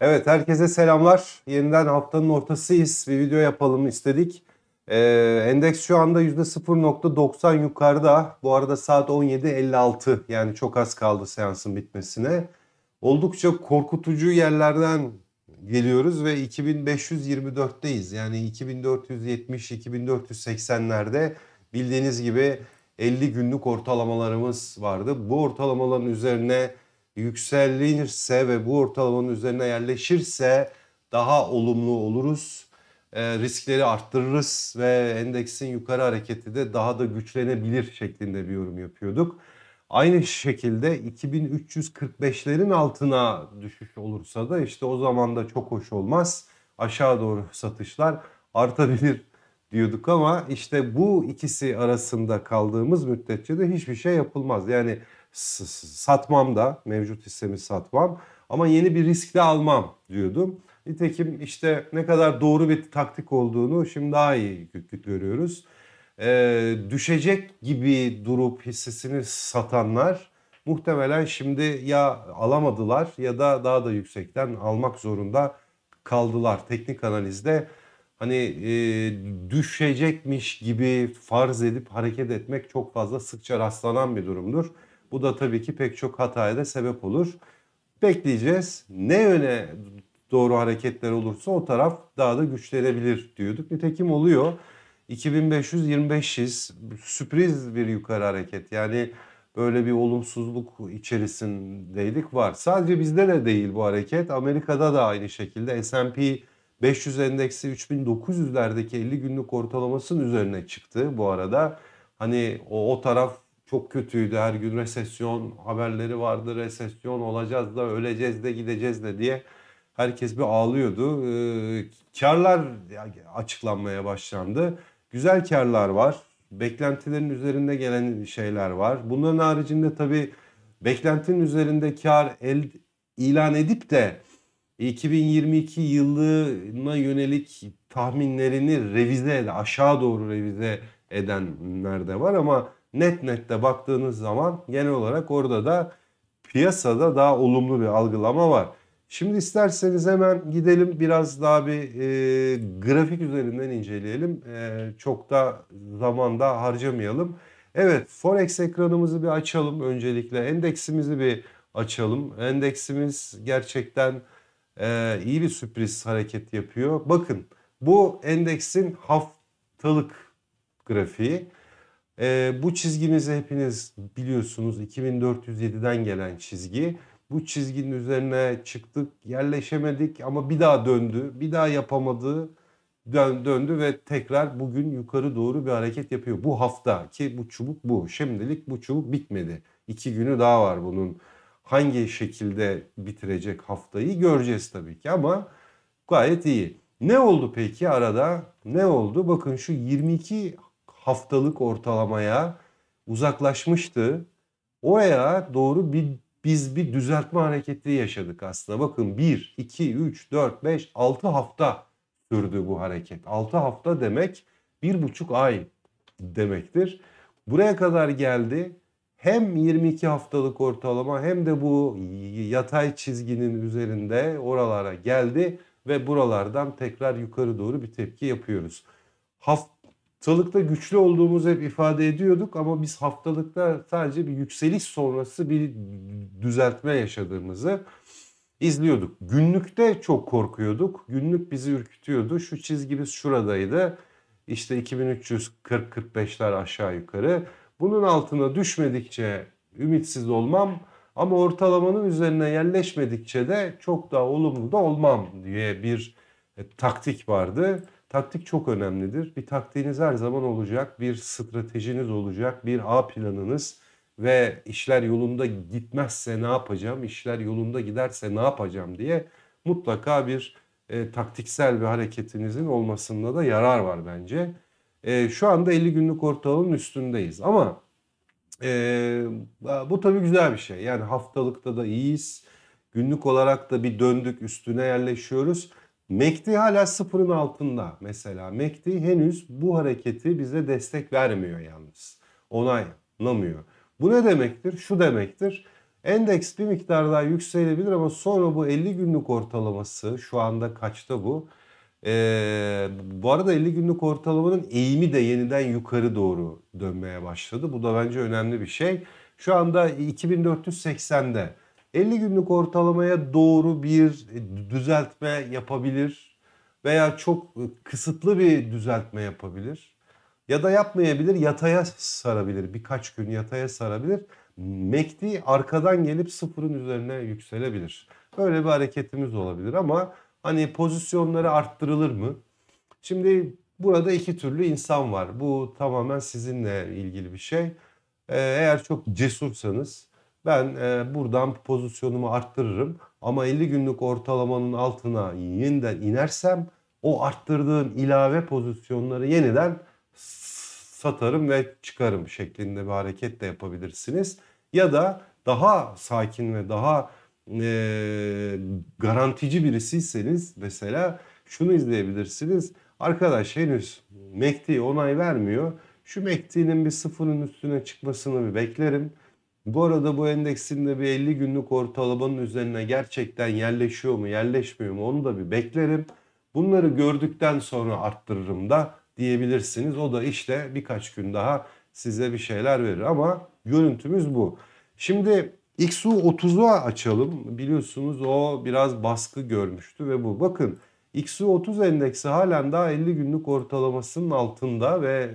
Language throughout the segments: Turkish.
Evet herkese selamlar. Yeniden haftanın ortasıyız. Bir video yapalım istedik. Ee, endeks şu anda %0.90 yukarıda. Bu arada saat 17.56 yani çok az kaldı seansın bitmesine. Oldukça korkutucu yerlerden geliyoruz ve 2524'teyiz. Yani 2470-2480'lerde bildiğiniz gibi 50 günlük ortalamalarımız vardı. Bu ortalamaların üzerine yükselirse ve bu ortalamanın üzerine yerleşirse daha olumlu oluruz. E, riskleri arttırırız ve endeksin yukarı hareketi de daha da güçlenebilir şeklinde bir yorum yapıyorduk. Aynı şekilde 2345'lerin altına düşüş olursa da işte o zaman da çok hoş olmaz. Aşağı doğru satışlar artabilir diyorduk ama işte bu ikisi arasında kaldığımız müddetçe de hiçbir şey yapılmaz. Yani satmam da mevcut hissemi satmam ama yeni bir risk de almam diyordum. Nitekim işte ne kadar doğru bir taktik olduğunu şimdi daha iyi görüyoruz. Ee, düşecek gibi durup hissesini satanlar muhtemelen şimdi ya alamadılar ya da daha da yüksekten almak zorunda kaldılar. Teknik analizde hani e, düşecekmiş gibi farz edip hareket etmek çok fazla sıkça rastlanan bir durumdur. Bu da tabii ki pek çok hataya da sebep olur. Bekleyeceğiz. Ne yöne doğru hareketler olursa o taraf daha da güçlenebilir diyorduk. Nitekim oluyor. 2525'iz sürpriz bir yukarı hareket. Yani böyle bir olumsuzluk içerisindeydik var. Sadece bizde de değil bu hareket. Amerika'da da aynı şekilde S&P 500 endeksi 3900'lerdeki 50 günlük ortalamasının üzerine çıktı bu arada. Hani o, o taraf çok kötüydü. Her gün resesyon haberleri vardı. Resesyon olacağız da öleceğiz de gideceğiz de diye herkes bir ağlıyordu. Ee, karlar açıklanmaya başlandı. Güzel karlar var. Beklentilerin üzerinde gelen şeyler var. Bunların haricinde tabii beklentinin üzerinde kar el, ilan edip de 2022 yılına yönelik tahminlerini revize eden, aşağı doğru revize edenler de var ama net net de baktığınız zaman genel olarak orada da piyasada daha olumlu bir algılama var. Şimdi isterseniz hemen gidelim biraz daha bir e, grafik üzerinden inceleyelim. E, çok da zamanda harcamayalım. Evet Forex ekranımızı bir açalım öncelikle. Endeksimizi bir açalım. Endeksimiz gerçekten e, iyi bir sürpriz hareket yapıyor. Bakın bu endeksin haftalık grafiği. E, bu çizgimizi hepiniz biliyorsunuz 2407'den gelen çizgi. Bu çizginin üzerine çıktık, yerleşemedik ama bir daha döndü, bir daha yapamadı, döndü ve tekrar bugün yukarı doğru bir hareket yapıyor. Bu hafta ki bu çubuk bu. Şimdilik bu çubuk bitmedi. İki günü daha var bunun hangi şekilde bitirecek haftayı göreceğiz tabii ki ama gayet iyi. Ne oldu peki arada? Ne oldu? Bakın şu 22 haftalık ortalamaya uzaklaşmıştı. Oraya doğru bir biz bir düzeltme hareketi yaşadık aslında. Bakın 1, 2, 3, 4, 5, 6 hafta sürdü bu hareket. 6 hafta demek 1,5 ay demektir. Buraya kadar geldi hem 22 haftalık ortalama hem de bu yatay çizginin üzerinde oralara geldi ve buralardan tekrar yukarı doğru bir tepki yapıyoruz. Haftalıkta güçlü olduğumuzu hep ifade ediyorduk ama biz haftalıkta sadece bir yükseliş sonrası bir düzeltme yaşadığımızı izliyorduk. Günlükte çok korkuyorduk. Günlük bizi ürkütüyordu. Şu çizgimiz şuradaydı. İşte 2340-45'ler aşağı yukarı. Bunun altına düşmedikçe ümitsiz olmam ama ortalamanın üzerine yerleşmedikçe de çok daha olumlu da olmam diye bir e, taktik vardı. Taktik çok önemlidir. Bir taktiğiniz her zaman olacak, bir stratejiniz olacak, bir A planınız ve işler yolunda gitmezse ne yapacağım, işler yolunda giderse ne yapacağım diye mutlaka bir e, taktiksel bir hareketinizin olmasında da yarar var bence. E, şu anda 50 günlük ortalamanın üstündeyiz. Ama e, bu tabii güzel bir şey. Yani haftalıkta da iyiyiz. Günlük olarak da bir döndük üstüne yerleşiyoruz. MACD hala sıfırın altında mesela. MACD henüz bu hareketi bize destek vermiyor yalnız. Onaylamıyor. Bu ne demektir? Şu demektir. Endeks bir miktar daha yükselebilir ama sonra bu 50 günlük ortalaması şu anda kaçta bu? Ee, bu arada 50 günlük ortalamanın eğimi de yeniden yukarı doğru dönmeye başladı. Bu da bence önemli bir şey. Şu anda 2480'de 50 günlük ortalamaya doğru bir düzeltme yapabilir veya çok kısıtlı bir düzeltme yapabilir. Ya da yapmayabilir, yataya sarabilir. Birkaç gün yataya sarabilir. MACD arkadan gelip sıfırın üzerine yükselebilir. Böyle bir hareketimiz olabilir ama Hani pozisyonları arttırılır mı? Şimdi burada iki türlü insan var. Bu tamamen sizinle ilgili bir şey. Ee, eğer çok cesursanız ben e, buradan pozisyonumu arttırırım. Ama 50 günlük ortalamanın altına yeniden inersem o arttırdığım ilave pozisyonları yeniden satarım ve çıkarım şeklinde bir hareket de yapabilirsiniz. Ya da daha sakin ve daha e, garantici birisiyseniz mesela şunu izleyebilirsiniz. Arkadaş henüz Mekti onay vermiyor. Şu Mekti'nin bir sıfırın üstüne çıkmasını bir beklerim. Bu arada bu endeksin de bir 50 günlük ortalamanın üzerine gerçekten yerleşiyor mu yerleşmiyor mu onu da bir beklerim. Bunları gördükten sonra arttırırım da diyebilirsiniz. O da işte birkaç gün daha size bir şeyler verir ama görüntümüz bu. Şimdi XU30'u açalım. Biliyorsunuz o biraz baskı görmüştü ve bu. Bakın XU30 endeksi halen daha 50 günlük ortalamasının altında ve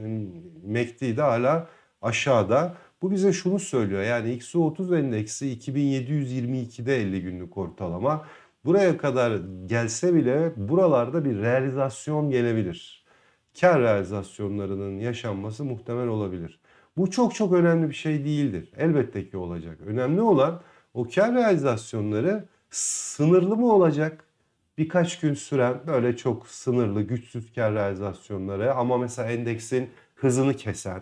MACD de hala aşağıda. Bu bize şunu söylüyor yani XU30 endeksi 2722'de 50 günlük ortalama. Buraya kadar gelse bile buralarda bir realizasyon gelebilir. Kar realizasyonlarının yaşanması muhtemel olabilir. Bu çok çok önemli bir şey değildir. Elbette ki olacak. Önemli olan o kar realizasyonları sınırlı mı olacak? Birkaç gün süren böyle çok sınırlı güçsüz kar realizasyonları ama mesela endeksin hızını kesen,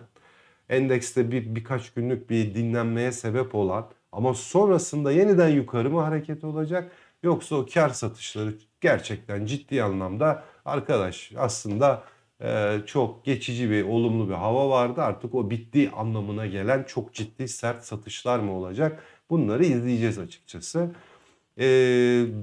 endekste bir birkaç günlük bir dinlenmeye sebep olan ama sonrasında yeniden yukarı mı hareket olacak? Yoksa o kar satışları gerçekten ciddi anlamda arkadaş aslında ee, çok geçici bir olumlu bir hava vardı. Artık o bittiği anlamına gelen çok ciddi sert satışlar mı olacak? Bunları izleyeceğiz açıkçası. E,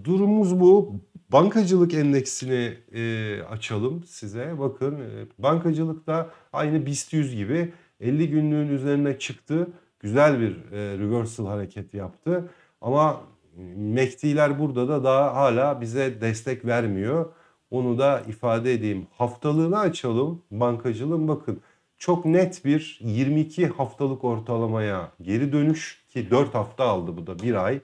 durumumuz bu. Bankacılık endeksini e, açalım size. Bakın e, bankacılık da aynı BIST 100 gibi 50 günlüğün üzerine çıktı. Güzel bir e, reversal hareket yaptı. Ama e, MACD'ler burada da daha hala bize destek vermiyor. Onu da ifade edeyim. Haftalığını açalım bankacılığın bakın çok net bir 22 haftalık ortalamaya geri dönüş ki 4 hafta aldı bu da 1 ay.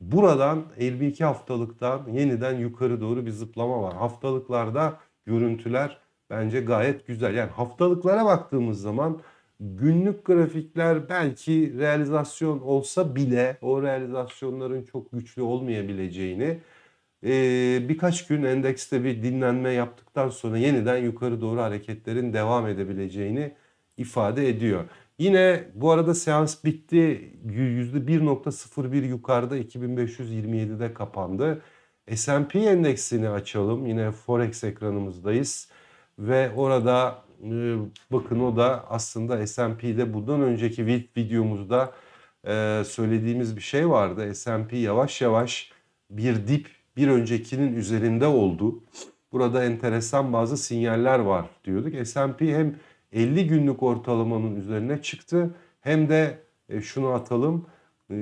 Buradan 22 haftalıktan yeniden yukarı doğru bir zıplama var. Haftalıklarda görüntüler bence gayet güzel. Yani haftalıklara baktığımız zaman günlük grafikler belki realizasyon olsa bile o realizasyonların çok güçlü olmayabileceğini e, birkaç gün endekste bir dinlenme yaptıktan sonra yeniden yukarı doğru hareketlerin devam edebileceğini ifade ediyor. Yine bu arada seans bitti. %1.01 yukarıda 2527'de kapandı. S&P endeksini açalım. Yine Forex ekranımızdayız. Ve orada e, bakın o da aslında S&P'de bundan önceki videomuzda e, söylediğimiz bir şey vardı. S&P yavaş yavaş bir dip bir öncekinin üzerinde oldu. Burada enteresan bazı sinyaller var diyorduk. S&P hem 50 günlük ortalamanın üzerine çıktı hem de e, şunu atalım e,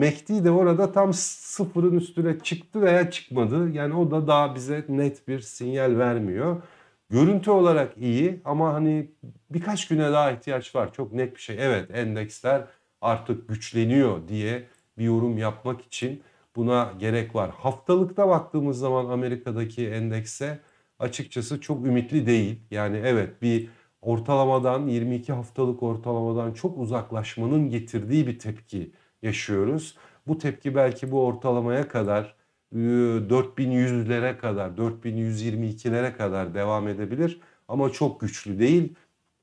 MACD e de orada tam sıfırın üstüne çıktı veya çıkmadı. Yani o da daha bize net bir sinyal vermiyor. Görüntü olarak iyi ama hani birkaç güne daha ihtiyaç var. Çok net bir şey. Evet endeksler artık güçleniyor diye bir yorum yapmak için buna gerek var. Haftalıkta baktığımız zaman Amerika'daki endekse açıkçası çok ümitli değil. Yani evet bir ortalamadan 22 haftalık ortalamadan çok uzaklaşmanın getirdiği bir tepki yaşıyoruz. Bu tepki belki bu ortalamaya kadar 4100'lere ıı, kadar 4122'lere kadar devam edebilir ama çok güçlü değil.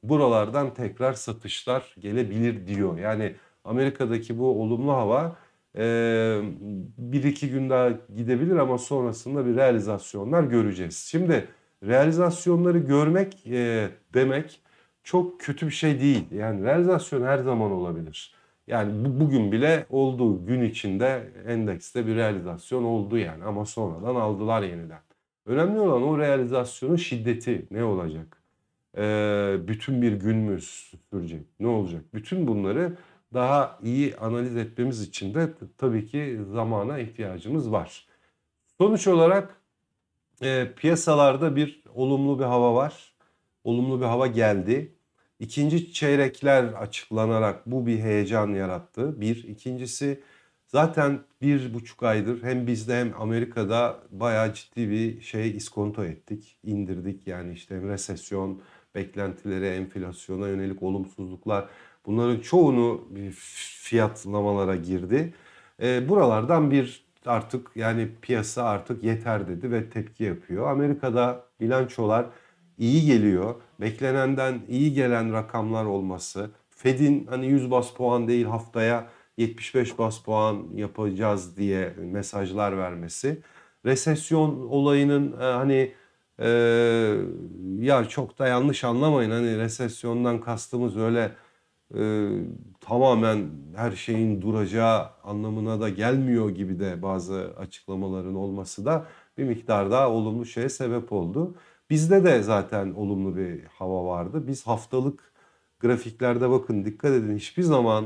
Buralardan tekrar satışlar gelebilir diyor. Yani Amerika'daki bu olumlu hava ee, bir iki gün daha gidebilir ama sonrasında bir realizasyonlar göreceğiz. Şimdi realizasyonları görmek e, demek çok kötü bir şey değil. Yani realizasyon her zaman olabilir. Yani bugün bile oldu gün içinde endekste bir realizasyon oldu yani ama sonradan aldılar yeniden. Önemli olan o realizasyonun şiddeti ne olacak? Ee, bütün bir gün mü sürecek? Ne olacak? Bütün bunları daha iyi analiz etmemiz için de tabii ki zamana ihtiyacımız var. Sonuç olarak e, piyasalarda bir olumlu bir hava var. Olumlu bir hava geldi. İkinci çeyrekler açıklanarak bu bir heyecan yarattı. Bir. ikincisi zaten bir buçuk aydır hem bizde hem Amerika'da bayağı ciddi bir şey iskonto ettik. indirdik yani işte resesyon beklentileri, enflasyona yönelik olumsuzluklar. Bunların çoğunu fiyatlamalara girdi. E, buralardan bir artık yani piyasa artık yeter dedi ve tepki yapıyor. Amerika'da bilançolar iyi geliyor. Beklenenden iyi gelen rakamlar olması. Fed'in hani 100 bas puan değil haftaya 75 bas puan yapacağız diye mesajlar vermesi. Resesyon olayının e, hani e, ya çok da yanlış anlamayın hani resesyondan kastımız öyle e, tamamen her şeyin duracağı anlamına da gelmiyor gibi de bazı açıklamaların olması da bir miktar daha olumlu şeye sebep oldu. Bizde de zaten olumlu bir hava vardı. Biz haftalık grafiklerde bakın dikkat edin hiçbir zaman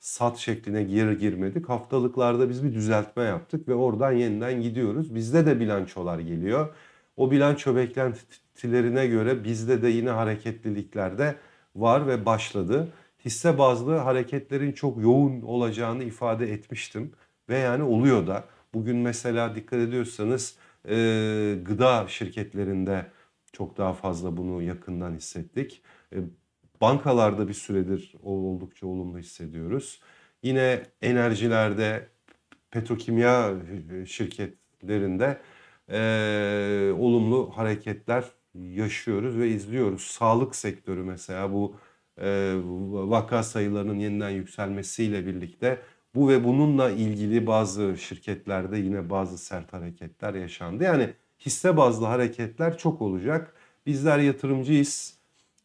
sat şekline geri girmedik. Haftalıklarda biz bir düzeltme yaptık ve oradan yeniden gidiyoruz. Bizde de bilançolar geliyor. O bilanço beklentilerine göre bizde de yine hareketliliklerde var ve başladı hisse bazlı hareketlerin çok yoğun olacağını ifade etmiştim. Ve yani oluyor da. Bugün mesela dikkat ediyorsanız e, gıda şirketlerinde çok daha fazla bunu yakından hissettik. E, bankalarda bir süredir oldukça olumlu hissediyoruz. Yine enerjilerde, petrokimya şirketlerinde e, olumlu hareketler yaşıyoruz ve izliyoruz. Sağlık sektörü mesela bu e, vaka sayılarının yeniden yükselmesiyle birlikte bu ve bununla ilgili bazı şirketlerde yine bazı sert hareketler yaşandı. Yani hisse bazlı hareketler çok olacak. Bizler yatırımcıyız.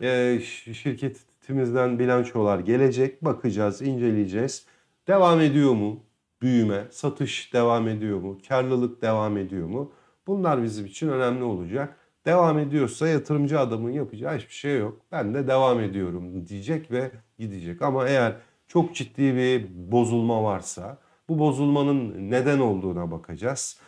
E, şirketimizden bilançolar gelecek. Bakacağız, inceleyeceğiz. Devam ediyor mu büyüme? Satış devam ediyor mu? Karlılık devam ediyor mu? Bunlar bizim için önemli olacak devam ediyorsa yatırımcı adamın yapacağı hiçbir şey yok. Ben de devam ediyorum diyecek ve gidecek. Ama eğer çok ciddi bir bozulma varsa bu bozulmanın neden olduğuna bakacağız.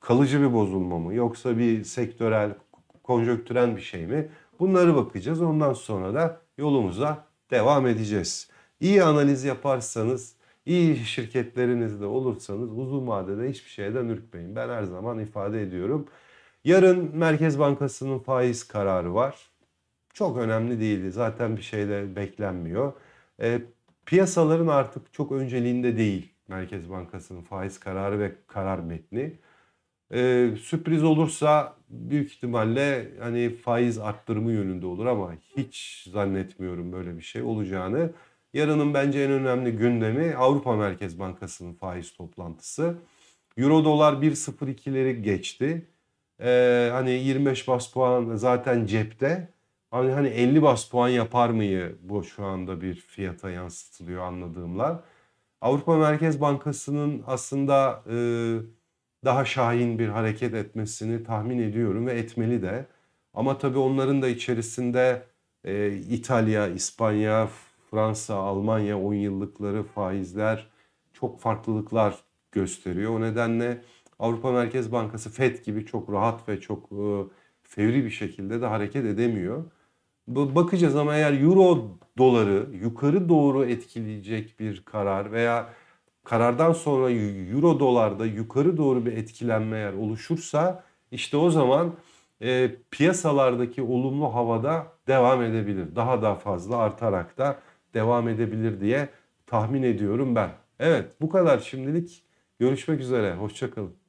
Kalıcı bir bozulma mı yoksa bir sektörel, konjöktürel bir şey mi? Bunları bakacağız. Ondan sonra da yolumuza devam edeceğiz. İyi analiz yaparsanız, iyi şirketlerinizde olursanız uzun vadede hiçbir şeyden ürkmeyin. Ben her zaman ifade ediyorum. Yarın Merkez Bankası'nın faiz kararı var. Çok önemli değil. Zaten bir şey de beklenmiyor. E, piyasaların artık çok önceliğinde değil Merkez Bankası'nın faiz kararı ve karar metni. E, sürpriz olursa büyük ihtimalle hani faiz arttırımı yönünde olur ama hiç zannetmiyorum böyle bir şey olacağını. Yarının bence en önemli gündemi Avrupa Merkez Bankası'nın faiz toplantısı. Euro dolar 1.02'leri geçti e, hani 25 bas puan zaten cepte. Hani, hani 50 bas puan yapar mıyı bu şu anda bir fiyata yansıtılıyor anladığımlar. Avrupa Merkez Bankası'nın aslında e, daha şahin bir hareket etmesini tahmin ediyorum ve etmeli de. Ama tabii onların da içerisinde e, İtalya, İspanya, Fransa, Almanya 10 yıllıkları faizler çok farklılıklar gösteriyor. O nedenle Avrupa Merkez Bankası FED gibi çok rahat ve çok e, fevri bir şekilde de hareket edemiyor. Bakacağız ama eğer euro doları yukarı doğru etkileyecek bir karar veya karardan sonra euro dolarda yukarı doğru bir etkilenme eğer oluşursa işte o zaman e, piyasalardaki olumlu havada devam edebilir. Daha da fazla artarak da devam edebilir diye tahmin ediyorum ben. Evet bu kadar şimdilik. Görüşmek üzere. Hoşçakalın.